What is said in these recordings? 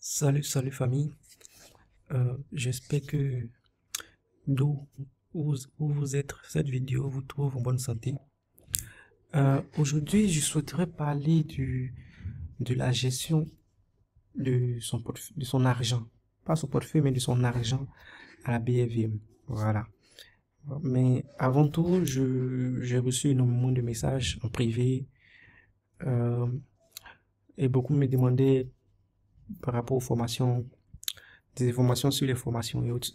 Salut, salut famille. Euh, j'espère que d'où vous êtes, cette vidéo vous trouve en bonne santé. Euh, aujourd'hui, je souhaiterais parler du, de la gestion de son, de son argent. Pas son portefeuille, mais de son argent à la BFM. Voilà. Mais avant tout, j'ai reçu énormément de messages en privé. Euh, et beaucoup me demandaient par rapport aux formations, des informations sur les formations et autres.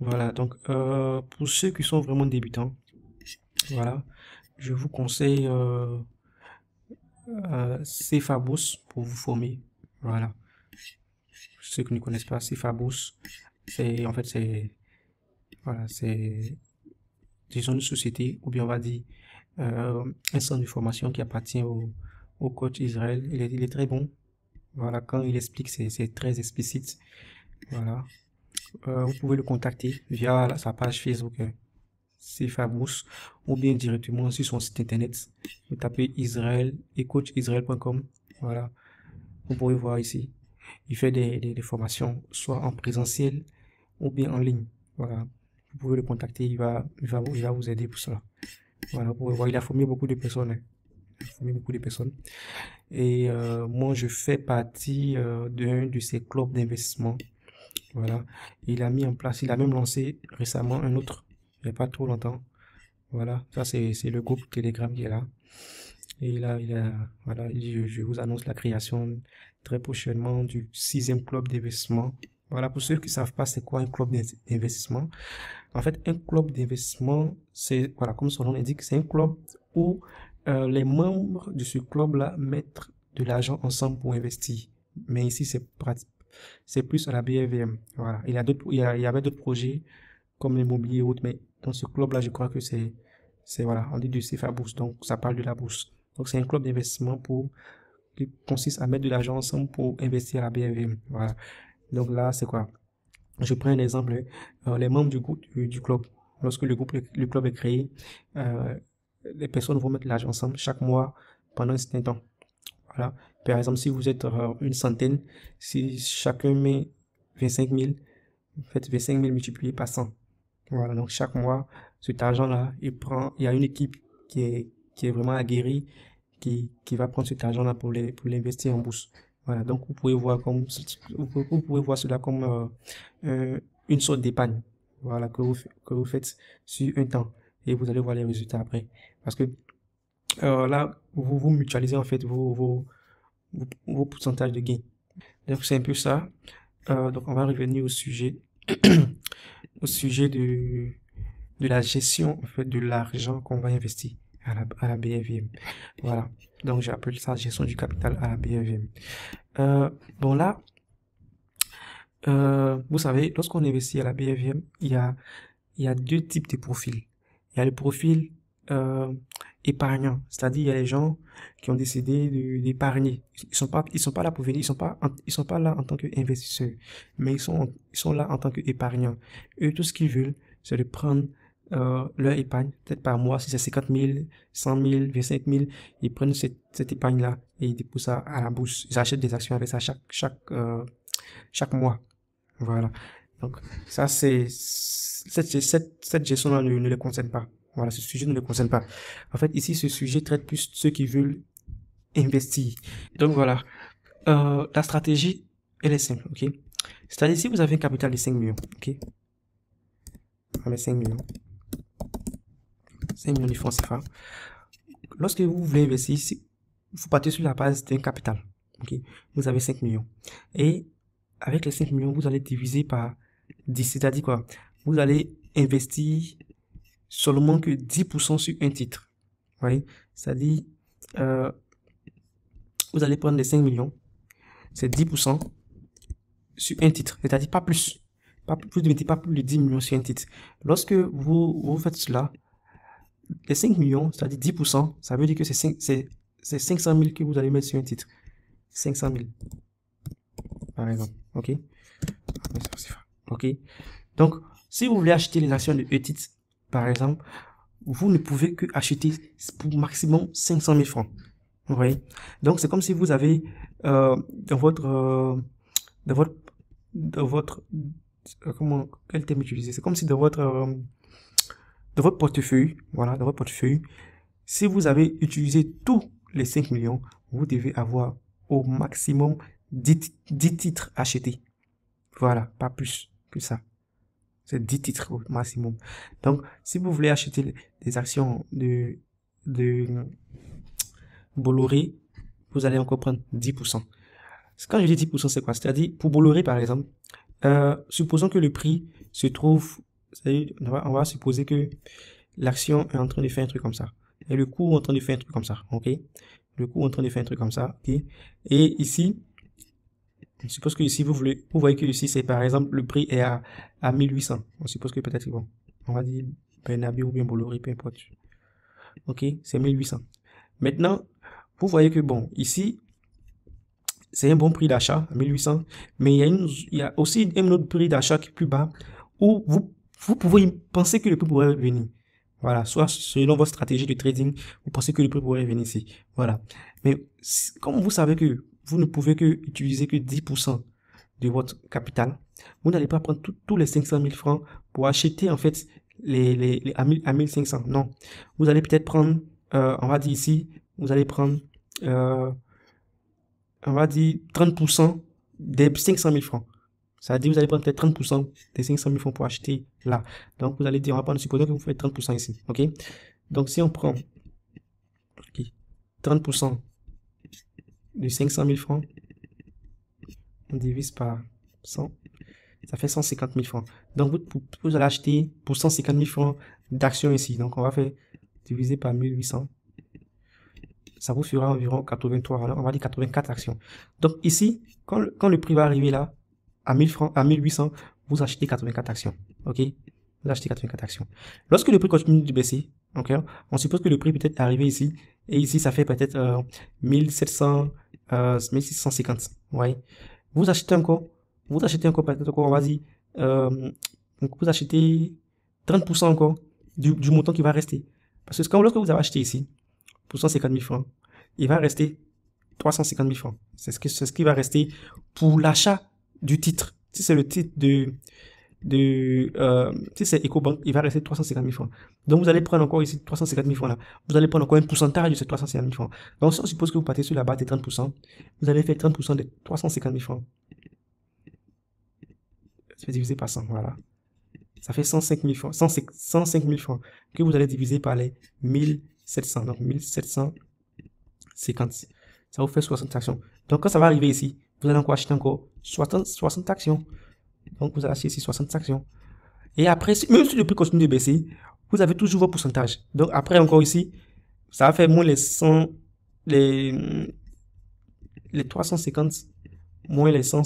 Voilà, donc euh, pour ceux qui sont vraiment débutants, voilà, je vous conseille euh, euh pour vous former. Voilà. Ceux qui ne connaissent pas Cefabos, c'est en fait c'est voilà, c'est disons une société ou bien on va dire euh, un centre de formation qui appartient au, au coach Israël. Il est, il est très bon. Voilà, quand il explique, c'est très explicite. Voilà. Euh, vous pouvez le contacter via sa page Facebook C'est euh, Fabrous ou bien directement sur son site internet. Vous tapez Israël et coachisraël.com. Voilà. Vous pouvez voir ici. Il fait des, formations soit en présentiel ou bien en ligne. Voilà. Vous pouvez le contacter, il va, il va, il va vous aider pour cela. Voilà, vous pouvez voir, il a formé beaucoup de personnes. Hein beaucoup de personnes. Et euh, moi, je fais partie euh, d'un de ces clubs d'investissement. Voilà. Il a mis en place, il a même lancé récemment un autre, il n'y a pas trop longtemps. Voilà. Ça, c'est le groupe Telegram qui est là. Et là il a voilà, je, vous annonce la création très prochainement du sixième club d'investissement. Voilà, pour ceux qui ne savent pas c'est quoi un club d'investissement. En fait, un club d'investissement, c'est, voilà, comme son nom l'indique, c'est un club où euh, les membres de ce club-là mettent de l'argent ensemble pour investir. Mais ici, c'est C'est plus à la BFM. Voilà. Il y, a d'autres, il, y avait d'autres projets comme l'immobilier et mais dans ce club-là, je crois que c'est, c'est voilà, on dit du CFA Bourse, donc ça parle de la bourse. Donc c'est un club d'investissement pour qui consiste à mettre de l'argent ensemble pour investir à la BFM. Voilà. Donc là, c'est quoi Je prends un exemple. Euh, les membres du, groupe, du, club, lorsque le groupe, le, le club est créé, euh, les personnes vont mettre l'argent ensemble chaque mois pendant un certain temps. Voilà. Par exemple, si vous êtes euh, une centaine, si chacun met 25 000, vous faites 25 000 multiplié par 100. Voilà, donc chaque mois, cet argent-là, il prend, il y a une équipe qui est, qui est vraiment aguerrie, qui, va prendre cet argent-là pour les, pour l'investir en bourse. Voilà, donc vous pouvez voir comme, vous pouvez voir cela comme euh, euh, une sorte d'épargne, voilà, que que vous faites sur un temps et vous allez voir les résultats après. Parce que euh, là, vous, vous mutualisez en fait vos, vos, pourcentages de gains. Donc c'est un peu ça. Euh, donc on va revenir au sujet, au sujet de, de la gestion en fait de l'argent qu'on va investir à la, à BFM. Voilà. Donc j'appelle ça gestion du capital à la BFM. Euh, bon là, vous savez, lorsqu'on investit à la BFM, il y a, il y a deux types de profils il y a le profil euh, épargnant, c'est-à-dire il y a les gens qui ont décidé d'épargner. Ils sont pas, ils sont pas là pour venir, ils sont pas, ils sont pas là en tant qu'investisseurs, mais ils sont, ils sont là en tant qu'épargnants. Eux, tout ce qu'ils veulent, c'est de prendre euh, leur épargne, peut-être par mois, si c'est 50 000, 100 000, 25 000, ils prennent cette, cette épargne-là et ils déposent ça à la bouche Ils achètent des actions avec ça chaque, chaque, euh, chaque mois. Voilà. Donc, ça, c'est, cette, gestion-là ne, ne les concerne pas. Voilà, ce sujet ne le concerne pas. En fait, ici, ce sujet traite plus ceux qui veulent investir. Donc, voilà. Euh, la stratégie, elle est simple, ok? C'est-à-dire, si vous avez un capital de 5 millions, ok? On met 5 millions. 5 millions de francs CFA. Lorsque vous voulez investir, si vous partez sur la base d'un capital, ok? Vous avez 5 millions. Et avec les 5 millions, vous allez diviser par c'est-à-dire quoi Vous allez investir seulement que 10% sur un titre. Oui. C'est-à-dire, euh, vous allez prendre les 5 millions, c'est 10% sur un titre, c'est-à-dire pas plus. Pas plus, mettez pas plus de 10 millions sur un titre. Lorsque vous, vous faites cela, les 5 millions, c'est-à-dire 10%, ça veut dire que c'est 500 000 que vous allez mettre sur un titre. 500 000. Par exemple. OK ah, OK Donc, si vous voulez acheter les actions de ETIT, par exemple, vous ne pouvez que acheter pour maximum 500 000 francs. Vous Donc, c'est comme si vous avez euh, dans votre... Euh, votre... Dans votre euh, comment, quel utiliser C'est comme si dans votre... dans votre portefeuille, voilà, dans votre portefeuille, si vous avez utilisé tous les 5 millions, vous devez avoir au maximum 10, 10 titres achetés. Voilà, pas plus ça. C'est 10 titres au maximum. Donc, si vous voulez acheter des actions de, de Bolloré, vous allez encore prendre 10%. Quand je dis 10%, c'est quoi C'est-à-dire, pour Bolloré, par exemple, euh, supposons que le prix se trouve, on va, supposer que l'action est en train de faire un truc comme ça. Et le cours est en train de faire un truc comme ça, ok Le cours est en train de faire un truc comme ça, ok Et ici, je suppose que si vous, voulez, vous voyez que ici, c'est par exemple, le prix est à, 1800. On suppose que peut-être, bon, on va dire Bernabe ou bien Bolloré, peu importe. Ok, c'est 1800. Maintenant, vous voyez que, bon, ici, c'est un bon prix d'achat, 1800, mais il y, a une, il y a aussi un autre prix d'achat qui est plus bas où vous, vous pouvez penser que le prix pourrait revenir. Voilà, soit selon votre stratégie de trading, vous pensez que le prix pourrait venir ici. Voilà. Mais comme vous savez que vous ne pouvez que utiliser que 10% de votre capital. Vous n'allez pas prendre tous les 500 000 francs pour acheter en fait les, les, les 1500. Non, vous allez peut-être prendre, euh, on va dire ici, vous allez prendre, euh, on va dire 30% des 500 000 francs. Ça veut dire que vous allez prendre peut-être 30% des 500 000 francs pour acheter là. Donc, vous allez dire, on va prendre, supposons que vous faites 30% ici. OK? Donc, si on prend 30% de 500 000 francs, on divise par 100, ça fait 150 000 francs. Donc, vous, allez acheter pour 150 000 francs d'actions ici. Donc, on va faire diviser par 1800. Ça vous fera environ 83, alors on va dire 84 actions. Donc, ici, quand le, prix va arriver là, à 1000 francs, à 1800, vous achetez 84 actions. OK Vous achetez 84 actions. Lorsque le prix continue de baisser, okay, on suppose que le prix peut-être arrivé ici, et ici, ça fait peut-être 1700, euh, 1650. Euh, vous achetez encore, vous achetez encore peut-être encore, on va vous achetez 30% encore du, montant qui va rester. Parce que quand, lorsque vous avez acheté ici, pour 150 000 francs, il va rester 350 000 francs. C'est ce, ce qui va rester pour l'achat du titre. Si c'est le titre de, de, euh, si c'est EcoBank, il va rester 350 000 francs. Donc vous allez prendre encore ici 350 000 francs là. Vous allez prendre encore un pourcentage de ces 350 000 francs. Donc si on suppose que vous partez sur la base des 30%, vous allez faire 30% de 350 000 francs. Je vais diviser par 100, voilà. Ça fait 105 000 francs, 105, 000 francs que vous allez diviser par les 1700. Donc 1750. Ça vous fait 60 actions. Donc quand ça va arriver ici, vous allez encore acheter encore 60 actions. Donc, vous allez acheter ici 60 actions. Et après, même si le prix continue de baisser, vous avez toujours vos pourcentages. Donc, après, encore ici, ça va faire moins les 100, les, les 350, moins les 100,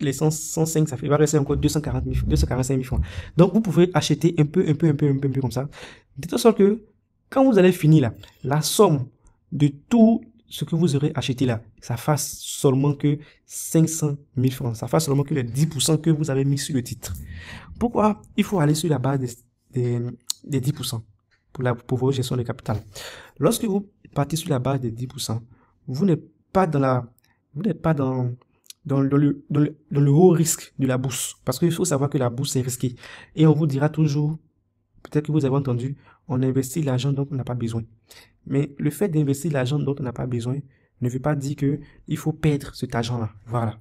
les 105, ça fait, il va rester encore 240 245 000 francs. Donc, vous pouvez acheter un peu, un peu, un peu, un peu, un peu comme ça. De toute sorte que, quand vous allez finir là, la somme de tout ce que vous aurez acheté là, ça fasse seulement que 500 000 francs, ça fasse seulement que les 10% que vous avez mis sur le titre. Pourquoi il faut aller sur la base des, des, 10% pour, la, pour vos gestion de capital Lorsque vous partez sur la base des 10%, vous n'êtes pas dans la... Vous n'êtes pas dans, dans le, le, dans le haut risque de la bourse. Parce qu'il faut savoir que la bourse est risquée. Et on vous dira toujours Peut-être que vous avez entendu, on investit l'argent dont on n'a pas besoin. Mais le fait d'investir l'argent dont on n'a pas besoin ne veut pas dire que il faut perdre cet argent-là. Voilà.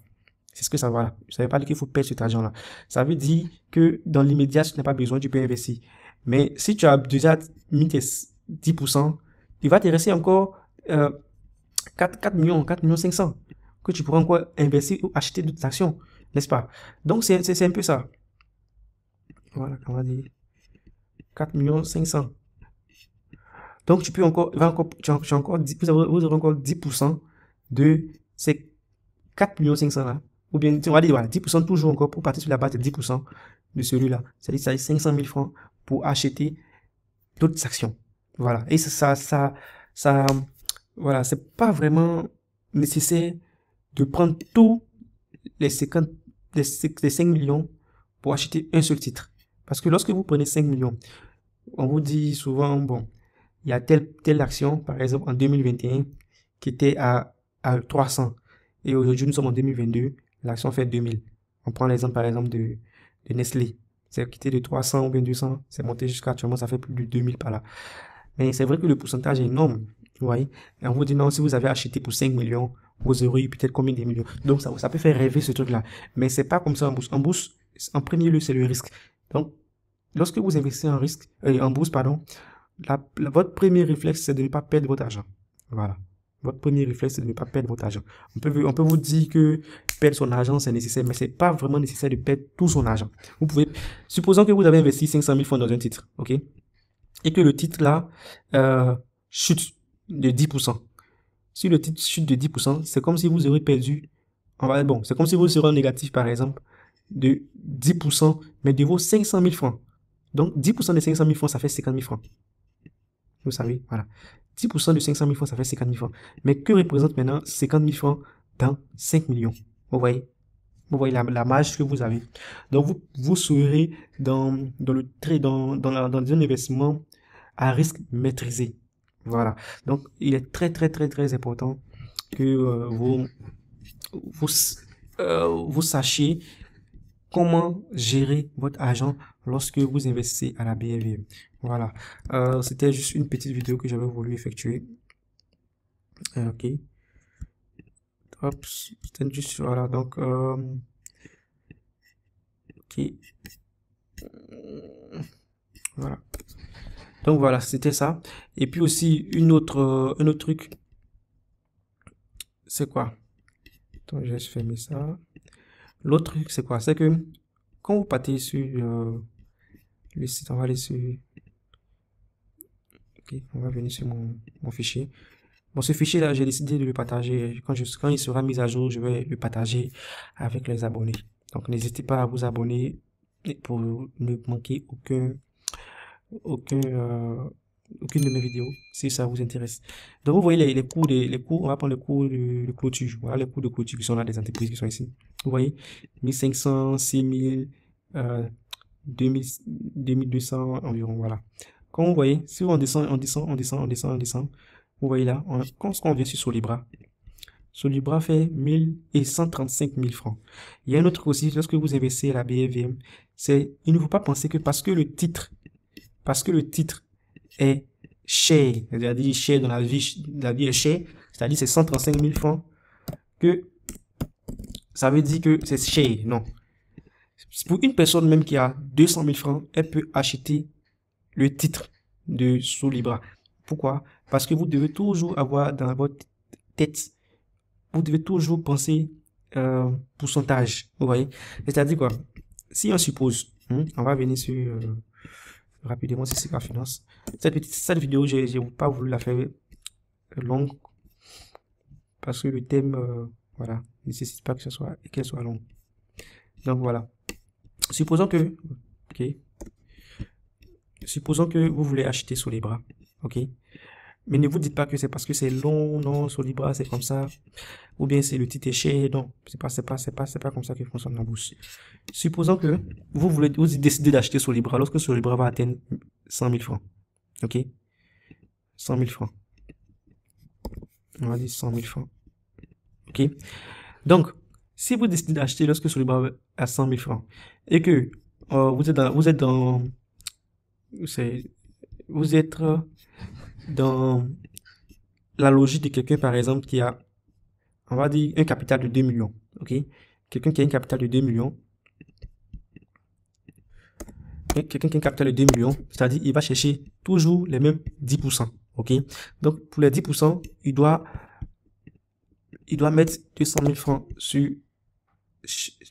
C'est ce que ça va Vous Ça veut pas dire qu'il faut perdre cet argent-là. Ça veut dire que dans l'immédiat, si tu n'as pas besoin, tu peux investir. Mais si tu as déjà mis tes 10%, il va te rester encore 4, euh, 4 millions, 4 millions 500 que tu pourras encore investir ou acheter d'autres actions, n'est-ce pas? Donc, c'est un peu ça. Voilà, comment dire. 4 millions 500. Donc, tu peux encore, encore, tu as, encore 10, vous, aurez, encore 10% de ces 4 millions 500 là. Ou bien, tu vas dire, 10% toujours encore pour partir sur la base de 10% de celui-là. C'est-à-dire, ça 500 000 francs pour acheter d'autres actions. Voilà. Et ça, ça, ça, voilà, c'est pas vraiment nécessaire de prendre tous les 50, les 5 millions pour acheter un seul titre. Parce que lorsque vous prenez 5 millions, on vous dit souvent, bon, il y a telle, action, par exemple en 2021, qui était à, 300. Et aujourd'hui, nous sommes en 2022, l'action fait 2000. On prend l'exemple, par exemple, de, Nestlé. C'est quitté de 300 ou bien 200, c'est monté jusqu'à actuellement, ça fait plus de 2000 par là. Mais c'est vrai que le pourcentage est énorme, vous voyez. Et on vous dit non, si vous avez acheté pour 5 millions, vous aurez peut-être combien de millions. Donc ça, ça peut faire rêver ce truc-là. Mais c'est pas comme ça en bourse. En bourse, en premier lieu, c'est le risque. Donc, Lorsque vous investissez en risque, en euh, bourse, pardon, votre premier réflexe, c'est de ne pas perdre votre argent. Voilà. Votre premier réflexe, c'est de ne pas perdre votre argent. On peut, on peut vous dire que perdre son argent, c'est nécessaire, mais ce n'est pas vraiment nécessaire de perdre tout son argent. Vous pouvez, supposons que vous avez investi 500 000 francs dans un titre, ok? Et que le titre là, euh, chute de 10%. Si le titre chute de 10%, c'est comme si vous aurez perdu, bon, c'est comme si vous serez en négatif, par exemple, de 10%, mais de vos 500 000 francs. Donc, 10% de 500 000 francs, ça fait 50 000 francs. Vous savez, voilà. 10% de 500 000 francs, ça fait 50 000 francs. Mais que représente maintenant 50 000 francs dans 5 millions Vous voyez Vous voyez la, marge que vous avez. Donc, vous, serez dans, dans le trait, dans, un investissement à risque maîtrisé. Voilà. Donc, il est très, très, très, très important que euh, vous, vous, euh, vous sachiez comment gérer votre argent lorsque vous investissez à la BLV. Voilà, euh, c'était juste une petite vidéo que j'avais voulu effectuer. Euh, ok. Hop, c'était juste, voilà, donc, euh, Voilà. Donc voilà, c'était ça. Et puis aussi, une autre, un autre truc. C'est quoi je vais fermer ça. L'autre truc, c'est quoi C'est que quand vous partez sur euh, le site, on va aller sur... venir sur mon, fichier. Bon, ce fichier-là, j'ai décidé de le partager. Quand, il sera mis à jour, je vais le partager avec les abonnés. Donc, n'hésitez pas à vous abonner pour ne manquer aucun, aucun, euh, aucune de mes vidéos, si ça vous intéresse. Donc, vous voyez les, les coûts, les cours on va prendre les cours de, clôture. Voilà les coûts de clôture qui sont là, des entreprises qui sont ici. Vous voyez, 1500, 6000, 2200 environ, voilà. Comme vous voyez, si on descend, on descend, on descend, on descend, on descend, vous voyez là, on, quand on vient sur Solibra, Solibra fait 1000 et 135 000 francs. Il y a un autre aussi, lorsque vous investissez à la BFM c'est, il ne faut pas penser que parce que le titre, parce que le titre est chez, c'est-à-dire chez dans la vie, la vie chez, c'est-à-dire c'est 135 000 francs que ça veut dire que c'est chez, non. Pour une personne même qui a 200 000 francs, elle peut acheter le titre de sous Libra. Pourquoi Parce que vous devez toujours avoir dans votre tête, vous devez toujours penser euh, pourcentage, vous voyez C'est-à-dire quoi Si on suppose, hein, on va venir sur... Euh, rapidement, c'est la Finance. Cette, petite cette vidéo, j'ai pas voulu la faire longue parce que le thème, euh, voilà, nécessite pas que ce soit qu'elle soit longue. Donc voilà. Supposons que, ok, supposons que vous voulez acheter sous les bras, ok. Mais ne vous dites pas que c'est parce que c'est long, non, Solibra, c'est comme ça. Ou bien c'est le petit éché, Non, c'est pas, c'est pas, c'est pas, c'est pas comme ça que fonctionne la bourse. Supposons que vous voulez, vous décidez d'acheter Solibra lorsque Solibra va atteindre 100 000 francs. OK? 100 000 francs. On va dire 100 000 francs. OK? Donc, si vous décidez d'acheter lorsque Solibra est à 100 000 francs et que euh, vous êtes dans, vous êtes dans, vous êtes, euh, dans la logique de quelqu'un, par exemple, qui a, on va dire, un capital de 2 millions. OK Quelqu'un qui a un capital de 2 millions. Quelqu'un qui a un capital de 2 millions, c'est-à-dire il va chercher toujours les mêmes 10%. OK Donc, pour les 10%, il doit, il doit mettre 200 000 francs sur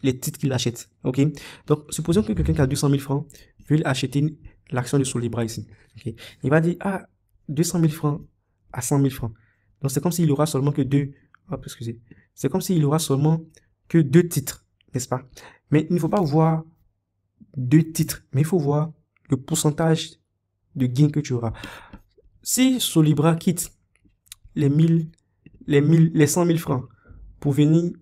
les titres qu'il achète. OK Donc, supposons que quelqu'un qui a 200 000 francs veut acheter l'action de Solibra ici. OK Il va dire, ah, 200 000 francs à 100 000 francs. Donc c'est comme s'il aura seulement que deux, hop oh, excusez, c'est comme s'il aura seulement que deux titres, n'est-ce pas Mais il ne faut pas voir deux titres, mais il faut voir le pourcentage de gains que tu auras. Si Solibra quitte les 1000, les 1000, les 100 000 francs pour venir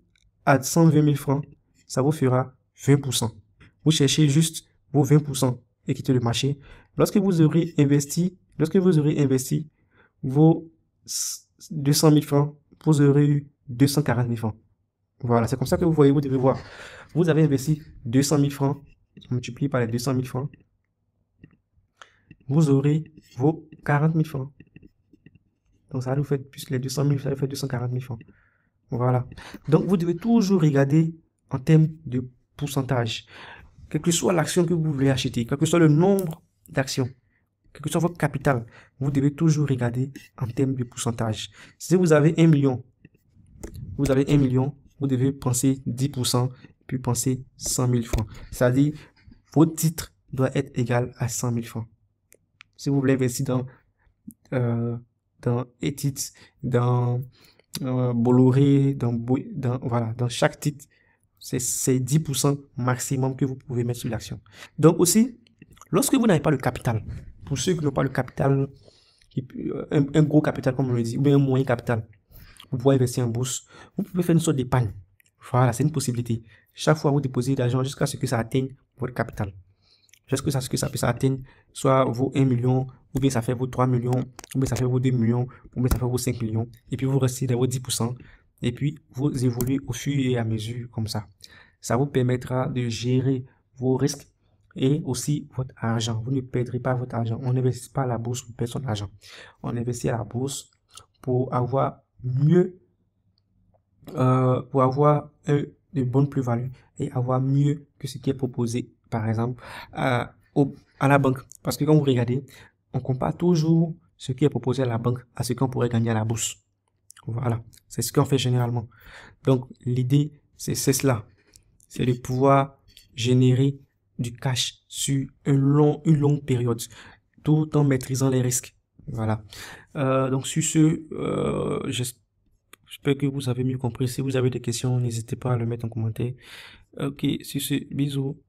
à 120 000 francs, ça vous fera 20%. Vous cherchez juste vos 20% et quittez le marché. Lorsque vous aurez investi Lorsque vous aurez investi vos 200 000 francs, vous aurez eu 240 000 francs. Voilà, c'est comme ça que vous voyez, vous devez voir. Vous avez investi 200 000 francs, multiplié par les 200 000 francs, vous aurez vos 40 000 francs. Donc ça va vous faire, plus les 200 000, ça vous 240 000 francs. Voilà. Donc vous devez toujours regarder en termes de pourcentage. Quelle que soit l'action que vous voulez acheter, quel que soit le nombre d'actions, quel que soit votre capital, vous devez toujours regarder en termes de pourcentage. Si vous avez 1 million, vous avez 1 million, vous devez penser 10%, puis penser 100 000 francs. C'est-à-dire, votre titre doit être égal à 100 000 francs. Si vous voulez investir dans, euh, dans Etit, dans euh, Bolloré, dans, voilà, dans chaque titre, c'est 10% maximum que vous pouvez mettre sur l'action. Donc aussi, lorsque vous n'avez pas le capital, pour ceux qui n'ont pas le capital, euh, un, un, gros capital, comme on le dit, ou un moyen capital, vous pouvez investir en bourse. Vous pouvez faire une sorte d'épargne. Voilà, c'est une possibilité. Chaque fois, vous déposez de l'argent jusqu'à ce que ça atteigne votre capital. Jusqu'à ce que ça, puisse atteindre soit vos 1 million, ou bien ça fait vos 3 millions, ou bien ça fait vos 2 millions, ou bien ça fait vos 5 millions. Et puis, vous restez dans vos 10%. Et puis, vous évoluez au fur et à mesure comme ça. Ça vous permettra de gérer vos risques et aussi votre argent. Vous ne perdrez pas votre argent. On n'investit pas à la bourse pour perdre son argent. On investit à la bourse pour avoir mieux, euh, pour avoir une, bonnes plus-value et avoir mieux que ce qui est proposé, par exemple, à, euh, à la banque. Parce que quand vous regardez, on compare toujours ce qui est proposé à la banque à ce qu'on pourrait gagner à la bourse. Voilà, c'est ce qu'on fait généralement. Donc l'idée, c'est cela. C'est de pouvoir générer du cash sur une longue période, tout en maîtrisant les risques. Voilà. Euh, donc sur ce, euh, j'espère que vous avez mieux compris. Si vous avez des questions, n'hésitez pas à le mettre en commentaire. Ok, sur ce, bisous.